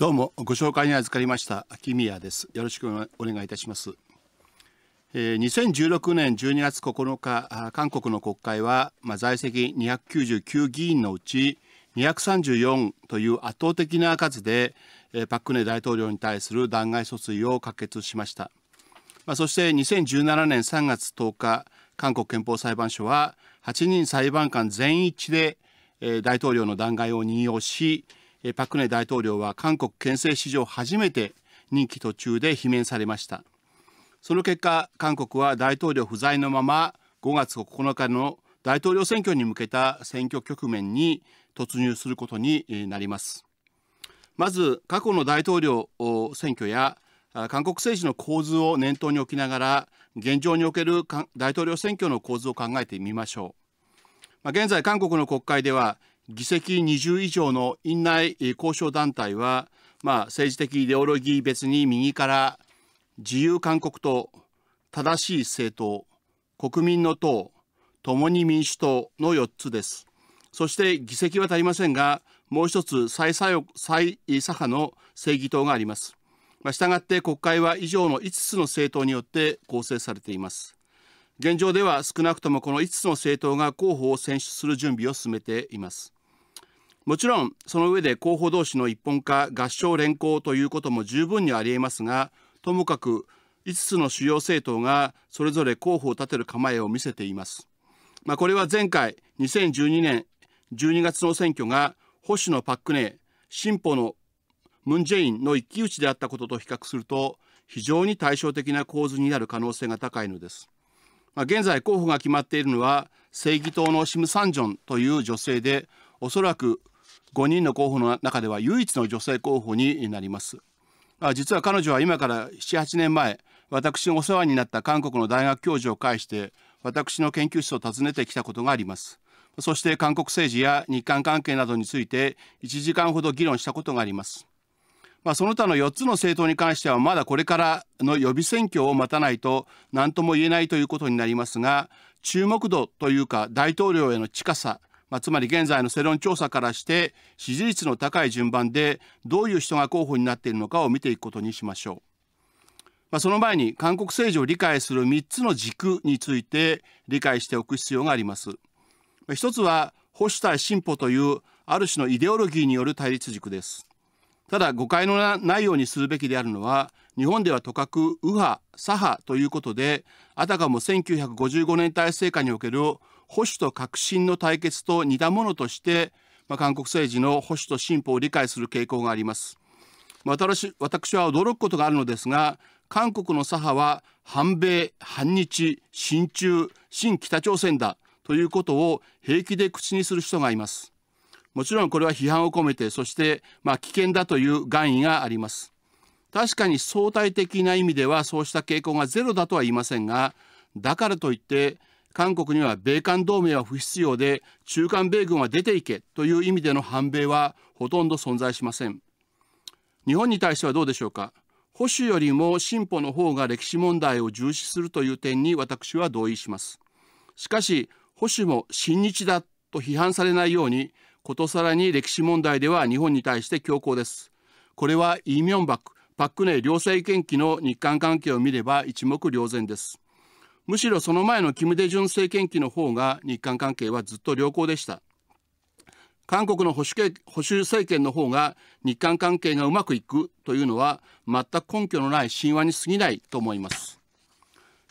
どうもご紹介に預かりました秋宮です。よろしくお願いいたします。えー、2016年12月9日、韓国の国会は、まあ、在籍299議員のうち234という圧倒的な数で、えー、パク・ネ大統領に対する弾劾訴追を可決しました。まあ、そして2017年3月10日、韓国憲法裁判所は8人裁判官全員一致で、えー、大統領の弾劾を任用し、パク・ク大統領は韓国憲政史上初めて任期途中で罷免されましたその結果韓国は大統領不在のまま5月9日の大統領選挙に向けた選挙局面に突入することになりますまず過去の大統領選挙や韓国政治の構図を念頭に置きながら現状における大統領選挙の構図を考えてみましょう、ま現在韓国の国会では議席20以上の院内交渉団体は、まあ、政治的イデオロギー別に右から自由勧告党正しい政党国民の党共に民主党の4つですそして議席は足りませんがもう一つ最左最左派の正義党があります、ましたがって国会は以上の5つの政党によって構成されています現状では少なくともこの5つの政党が候補を選出する準備を進めていますもちろんその上で候補同士の一本化合唱連行ということも十分にありえますがともかく5つの主要政党がそれぞれ候補を立てる構えを見せています、まあ、これは前回2012年12月の選挙が保守のパックネ進歩のムン・ジェインの一騎打ちであったことと比較すると非常に対照的な構図になる可能性が高いのです、まあ、現在候補が決まっているのは正義党のシム・サンジョンという女性でおそらく5人の候補の中では唯一の女性候補になります実は彼女は今から78年前私のお世話になった韓国の大学教授を介して私の研究室を訪ねてきたことがありますそして韓国政治や日韓関係などについて1時間ほど議論したことがありますまあ、その他の4つの政党に関してはまだこれからの予備選挙を待たないと何とも言えないということになりますが注目度というか大統領への近さまあ、つまり現在の世論調査からして支持率の高い順番でどういう人が候補になっているのかを見ていくことにしましょう、まあ、その前に韓国政治を理解する3つの軸について理解しておく必要があります一つは保守対進歩というある種のイデオロギーによる対立軸ですただ誤解のないようにするべきであるのは日本ではとかく右派左派ということであたかも1955年体制下における保守と革新の対決と似たものとして、まあ、韓国政治の保守と進歩を理解する傾向があります。まあ、私私は驚くことがあるのですが韓国の左派は反米反日親中新北朝鮮だということを平気で口にする人がいますもちろんこれは批判を込めてそしてまあ危険だという願意があります確かに相対的な意味ではそうした傾向がゼロだとは言いませんがだからといって韓国には米韓同盟は不必要で中韓米軍は出ていけという意味での反米はほとんど存在しません日本に対してはどうでしょうか保守よりも進歩の方が歴史問題を重視するという点に私は同意しますしかし保守も親日だと批判されないようにことさらに歴史問題では日本に対して強硬ですこれはイ・ミョンバクパックネ両政権期の日韓関係を見れば一目瞭然ですむしろその前の金大中政権期の方が日韓関係はずっと良好でした韓国の保守系保守政権の方が日韓関係がうまくいくというのは全く根拠のない神話に過ぎないと思います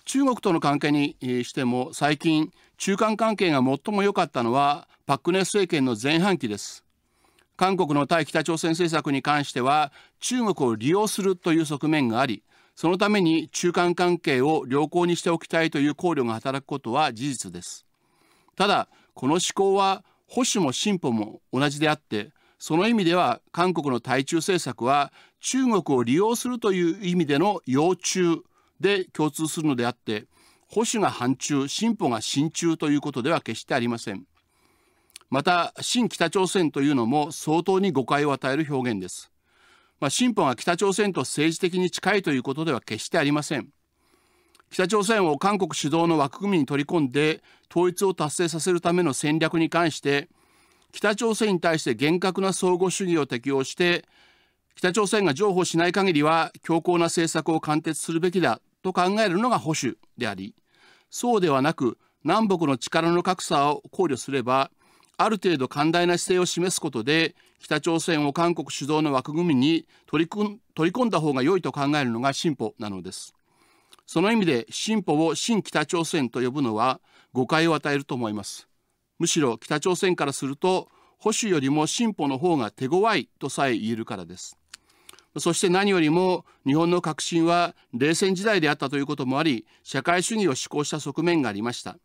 中国との関係にしても最近中間関係が最も良かったのはパク・ネ政権の前半期です韓国の対北朝鮮政策に関しては中国を利用するという側面がありそのために中間関係を良好にしておきたいという考慮が働くことは事実です。ただ、この思考は保守も進歩も同じであってその意味では韓国の対中政策は中国を利用するという意味での要中で共通するのであって保守が反中進歩が親中ということでは決してありませんまた新北朝鮮というのも相当に誤解を与える表現ですまあ、進歩が北朝鮮と政治的に近いということでは決してありません北朝鮮を韓国主導の枠組みに取り込んで統一を達成させるための戦略に関して北朝鮮に対して厳格な相互主義を適用して北朝鮮が譲歩しない限りは強硬な政策を貫徹するべきだと考えるのが保守でありそうではなく南北の力の格差を考慮すればある程度寛大な姿勢を示すことで北朝鮮を韓国主導の枠組みに取り組取り込んだ方が良いと考えるのが進歩なのですその意味で進歩を新北朝鮮と呼ぶのは誤解を与えると思いますむしろ北朝鮮からすると保守よりも進歩の方が手強いとさえ言えるからですそして何よりも日本の革新は冷戦時代であったということもあり社会主義を志向した側面がありました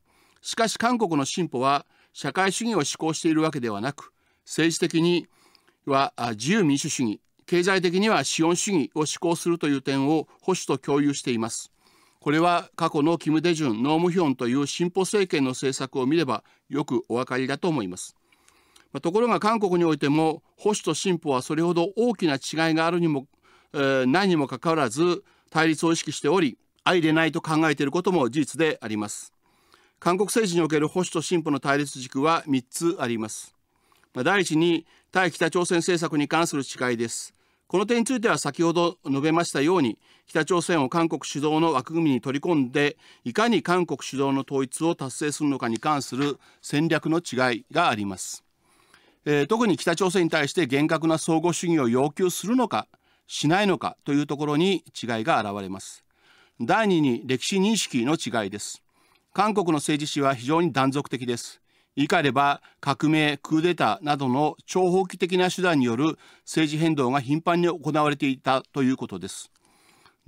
しかし韓国の進歩は社会主義を志向しているわけではなく政治的には自由民主主義経済的には資本主義を志向するという点を保守と共有していますこれは過去のキム・デジュンノームヒョンという進歩政権の政策を見ればよくお分かりだと思いますところが韓国においても保守と進歩はそれほど大きな違いがあるにも、えー、ないにもかかわらず対立を意識しており相入れないと考えていることも事実であります韓国政治における保守と進歩の対立軸は3つあります第一に対北朝鮮政策に関する違いですこの点については先ほど述べましたように北朝鮮を韓国主導の枠組みに取り込んでいかに韓国主導の統一を達成するのかに関する戦略の違いがあります、えー、特に北朝鮮に対して厳格な相互主義を要求するのかしないのかというところに違いが現れます第二に歴史認識の違いです韓国の政治史は非常に断続的です言い換えれば革命クーデターなどの長方期的な手段による政治変動が頻繁に行われていたということです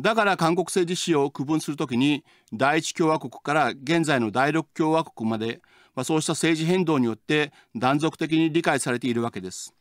だから韓国政治史を区分するときに第一共和国から現在の第六共和国まで、まあ、そうした政治変動によって断続的に理解されているわけです。